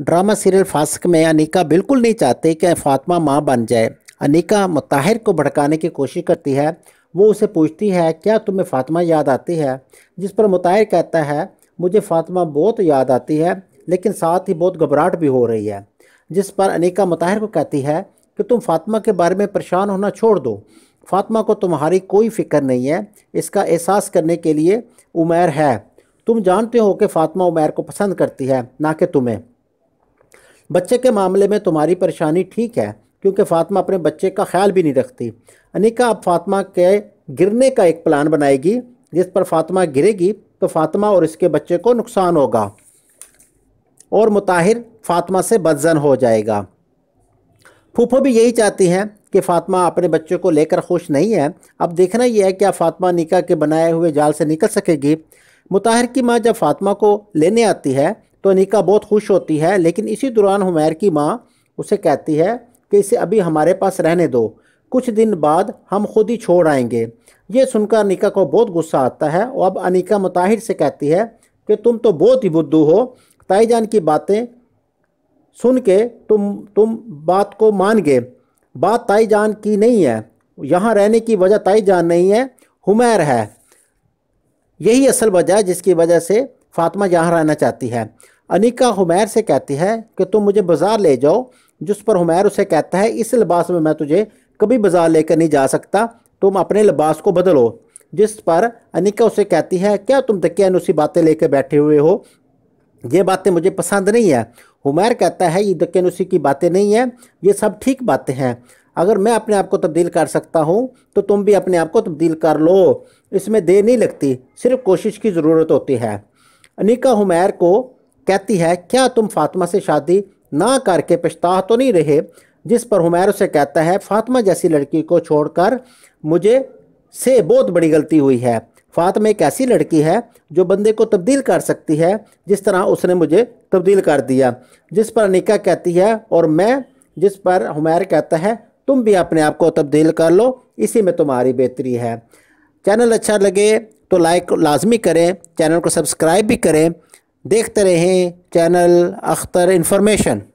drama serial फ़ासक में अनिका बिल्कुल नहीं चाहती कि फातिमा माँ बन जाए अनिका मुताहिर को भड़काने की कोशिश करती है वो उसे पूछती है क्या तुम्हें फातिमा याद आती है जिस पर मुताहिर कहता है मुझे फातिमा बहुत याद आती है लेकिन साथ ही बहुत घबराहट भी हो रही है जिस पर अनिका मुताहिर को कहती है कि तुम फातिमा के बारे में परेशान होना छोड़ दो फातिमा को तुम्हारी कोई फिक्र नहीं है इसका एहसास करने के लिए उमैर है तुम जानते हो कि फ़ातिमा उमैर को पसंद करती है ना कि तुम्हें बच्चे के मामले में तुम्हारी परेशानी ठीक है क्योंकि फ़ातिमा अपने बच्चे का ख्याल भी नहीं रखती अनिका अब फातिमा के गिरने का एक प्लान बनाएगी जिस पर फातिमा गिरेगी तो फातिमा और इसके बच्चे को नुकसान होगा और मुताहिर फातिमा से बदजन हो जाएगा फूफो भी यही चाहती हैं कि फातिमा अपने बच्चों को लेकर खुश नहीं है अब देखना यह है क्या फातिमा निका के बनाए हुए जाल से निकल सकेगी मुताहिर की माँ जब फातिमा को लेने आती है तो अनिका बहुत खुश होती है लेकिन इसी दौरान हुमैर की माँ उसे कहती है कि इसे अभी हमारे पास रहने दो कुछ दिन बाद हम खुद ही छोड़ आएंगे ये सुनकर अनिका को बहुत गुस्सा आता है और अब अनिका मुताहिर से कहती है कि तुम तो बहुत ही बुद्धू हो ताईजान की बातें सुन के तुम तुम बात को मान गए बात ताईजान की नहीं है यहाँ रहने की वजह ताईजान नहीं है हुमैर है यही असल वजह है जिसकी वजह से फातिमा यहाँ रहना चाहती है अनिका हुमैर से कहती है कि तुम मुझे बाज़ार ले जाओ जिस पर हुमैर उसे कहता है इस लिबास में मैं तुझे कभी बाज़ार लेकर नहीं जा सकता तुम अपने लिबास को बदलो जिस पर अनिका उसे कहती है क्या तुम तकिया अनुसी बातें लेकर बैठे हुए हो ये बातें मुझे पसंद नहीं है हुमैर कहता है ये तकिया नुसी की बातें नहीं हैं ये सब ठीक बातें हैं अगर मैं अपने आप को तब्दील कर सकता हूँ तो तुम भी अपने आप को तब्दील कर लो इसमें देर नहीं लगती सिर्फ कोशिश की ज़रूरत होती है अनिका हुमैर को कहती है क्या तुम फातिमा से शादी ना करके पछताह तो नहीं रहे जिस पर हुमैर उसे कहता है फातिमा जैसी लड़की को छोड़कर मुझे से बहुत बड़ी गलती हुई है फातिमा एक ऐसी लड़की है जो बंदे को तब्दील कर सकती है जिस तरह उसने मुझे तब्दील कर दिया जिस पर निका कहती है और मैं जिस पर हुमैर कहता है तुम भी अपने आप को तब्दील कर लो इसी में तुम्हारी बेहतरी है चैनल अच्छा लगे तो लाइक लाजमी करें चैनल को सब्सक्राइब भी करें देखते रहें चैनल अख्तर इन्फॉर्मेशन